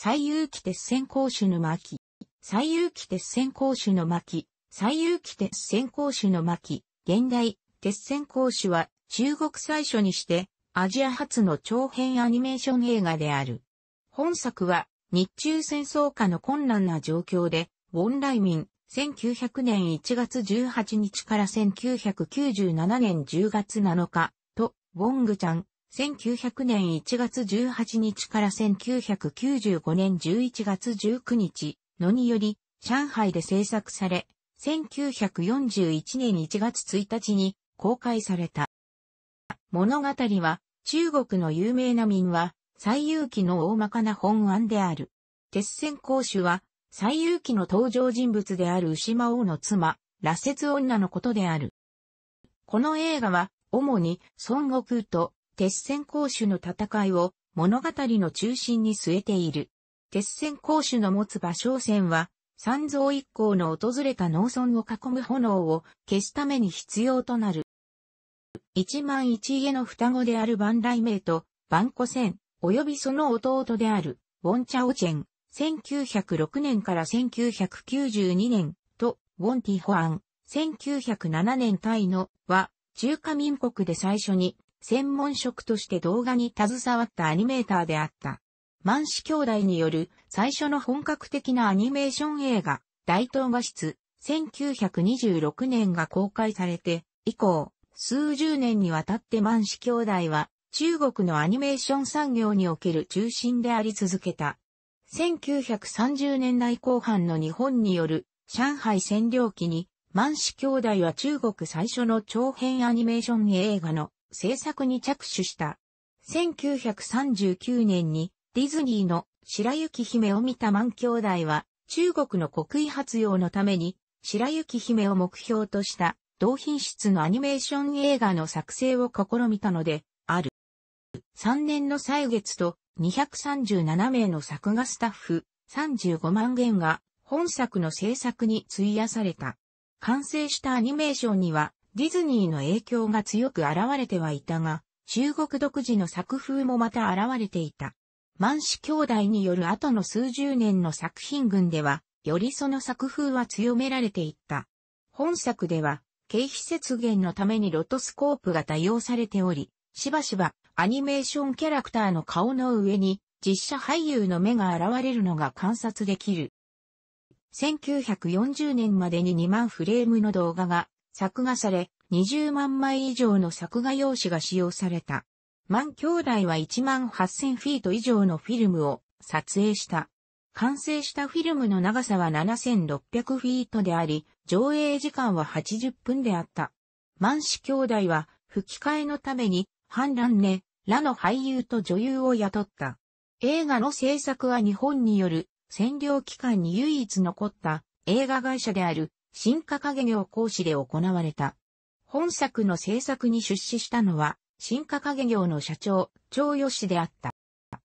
最有機鉄線講師の巻。最有機鉄線講師の巻。最有機鉄線講師の巻。現代、鉄線講師は中国最初にしてアジア初の長編アニメーション映画である。本作は日中戦争下の困難な状況で、ウォン・ライミン、1900年1月18日から1997年10月7日と、ウォングちゃん、1900年1月18日から1995年11月19日のにより、上海で制作され、1941年1月1日に公開された。物語は、中国の有名な民は、西遊記の大まかな本案である。鉄線公主は、西遊記の登場人物である牛魔王の妻、羅刹女のことである。この映画は、主に孫悟空と鉄線攻守の戦いを物語の中心に据えている。鉄線攻守の持つ場所線は、三蔵一行の訪れた農村を囲む炎を消すために必要となる。一万一家の双子である万来名と万古戦、及びその弟である、ウォン・チャオチェン、1906年から1992年と、ウォン・ティ・ホアン、1907年タイのは、中華民国で最初に専門職として動画に携わったアニメーターであった。満ン兄弟による最初の本格的なアニメーション映画、大東画室、1926年が公開されて、以降、数十年にわたって満ン兄弟は、中国のアニメーション産業における中心であり続けた。1930年代後半の日本による上海占領期に、満ン兄弟は中国最初の長編アニメーション映画の制作に着手した。1939年にディズニーの白雪姫を見た万兄弟は中国の国威発揚のために白雪姫を目標とした同品質のアニメーション映画の作成を試みたのである。3年の歳月と237名の作画スタッフ35万元が本作の制作に費やされた。完成したアニメーションにはディズニーの影響が強く現れてはいたが、中国独自の作風もまた現れていた。満氏兄弟による後の数十年の作品群では、よりその作風は強められていった。本作では、経費節減のためにロトスコープが多用されており、しばしばアニメーションキャラクターの顔の上に実写俳優の目が現れるのが観察できる。1940年までに2万フレームの動画が作画され、20万枚以上の作画用紙が使用された。万兄弟は1万8000フィート以上のフィルムを撮影した。完成したフィルムの長さは7600フィートであり、上映時間は80分であった。万氏兄弟は吹き替えのために、反乱ね、らの俳優と女優を雇った。映画の制作は日本による占領期間に唯一残った映画会社である新加げ業講師で行われた。本作の制作に出資したのは、新加げ業の社長、長吉であった。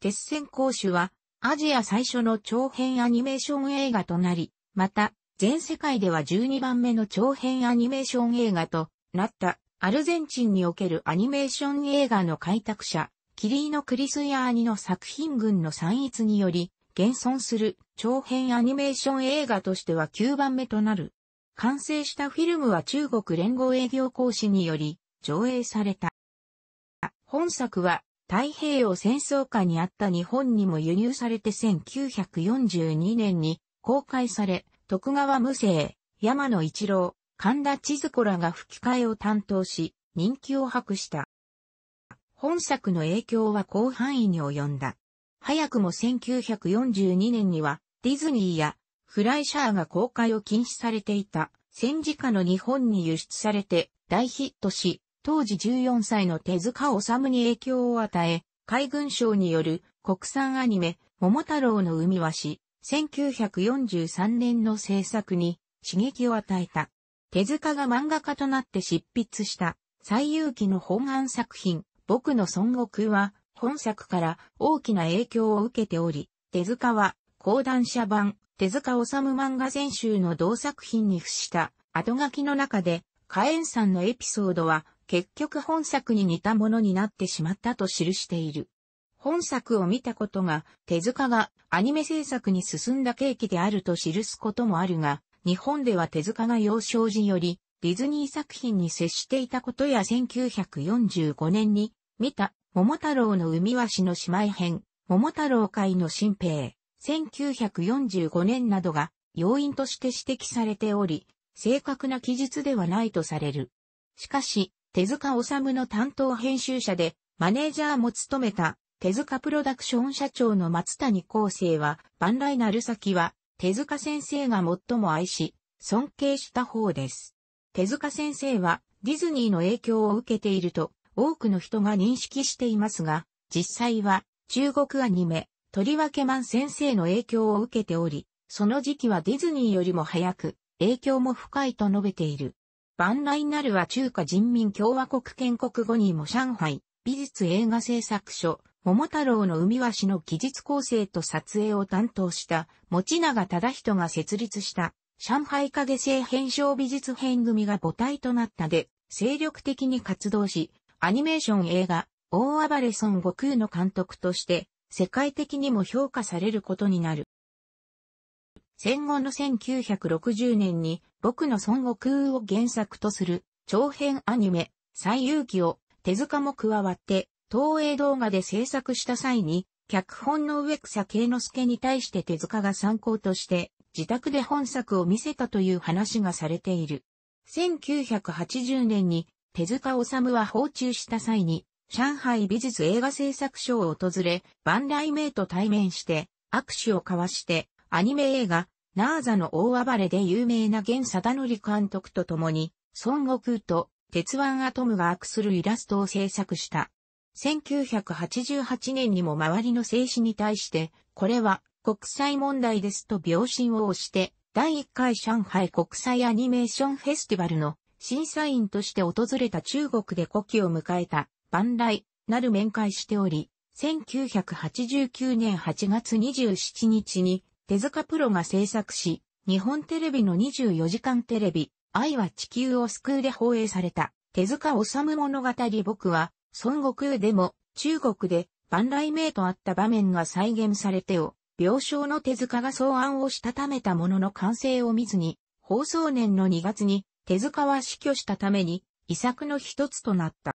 鉄線講師は、アジア最初の長編アニメーション映画となり、また、全世界では12番目の長編アニメーション映画となった、アルゼンチンにおけるアニメーション映画の開拓者、キリーノ・クリスヤーニの作品群の散逸により、現存する長編アニメーション映画としては9番目となる。完成したフィルムは中国連合営業講師により上映された。本作は太平洋戦争下にあった日本にも輸入されて1942年に公開され、徳川無生、山野一郎、神田千鶴子らが吹き替えを担当し、人気を博した。本作の影響は広範囲に及んだ。早くも1942年には、ディズニーやフライシャーが公開を禁止されていた戦時下の日本に輸出されて大ヒットし、当時14歳の手塚治虫に影響を与え、海軍省による国産アニメ、桃太郎の海はし、1943年の制作に刺激を与えた。手塚が漫画家となって執筆した最有機の本案作品、僕の孫悟空は本作から大きな影響を受けており、手塚は講談社版、手塚治虫漫画全集の同作品に付した後書きの中で、カエンさんのエピソードは結局本作に似たものになってしまったと記している。本作を見たことが手塚がアニメ制作に進んだ契機であると記すこともあるが、日本では手塚が幼少時よりディズニー作品に接していたことや1945年に見た桃太郎の海和紙の姉妹編、桃太郎会の新兵、1945年などが要因として指摘されており、正確な記述ではないとされる。しかし、手塚治虫の担当編集者で、マネージャーも務めた、手塚プロダクション社長の松谷光生は、万来なる先は、手塚先生が最も愛し、尊敬した方です。手塚先生は、ディズニーの影響を受けていると、多くの人が認識していますが、実際は、中国アニメ、とりわけマン先生の影響を受けており、その時期はディズニーよりも早く、影響も深いと述べている。バン・ライナルは中華人民共和国建国後にも上海、美術映画製作所、桃太郎の海鷲の技術構成と撮影を担当した、持永忠人が設立した、上海影製編集美術編組が母体となったで、精力的に活動し、アニメーション映画、大暴れ孫悟空の監督として、世界的にも評価されることになる。戦後の1960年に僕の孫悟空を原作とする長編アニメ、最遊記を手塚も加わって東映動画で制作した際に脚本の植草慶之助に対して手塚が参考として自宅で本作を見せたという話がされている。1980年に手塚治虫は訪中した際に上海美術映画制作所を訪れ、バン名イと対面して、握手を交わして、アニメ映画、ナーザの大暴れで有名な現貞則監督と共に、孫悟空と鉄腕アトムが悪するイラストを制作した。1988年にも周りの静止に対して、これは国際問題ですと秒針を押して、第1回上海国際アニメーションフェスティバルの審査員として訪れた中国で古希を迎えた。万来、なる面会しており、1989年8月27日に、手塚プロが制作し、日本テレビの24時間テレビ、愛は地球を救うで放映された、手塚治物語僕は、孫悟空でも、中国で、万来名とあった場面が再現されてを、病床の手塚が草案をしたためたものの完成を見ずに、放送年の2月に手塚は死去したために、遺作の一つとなった。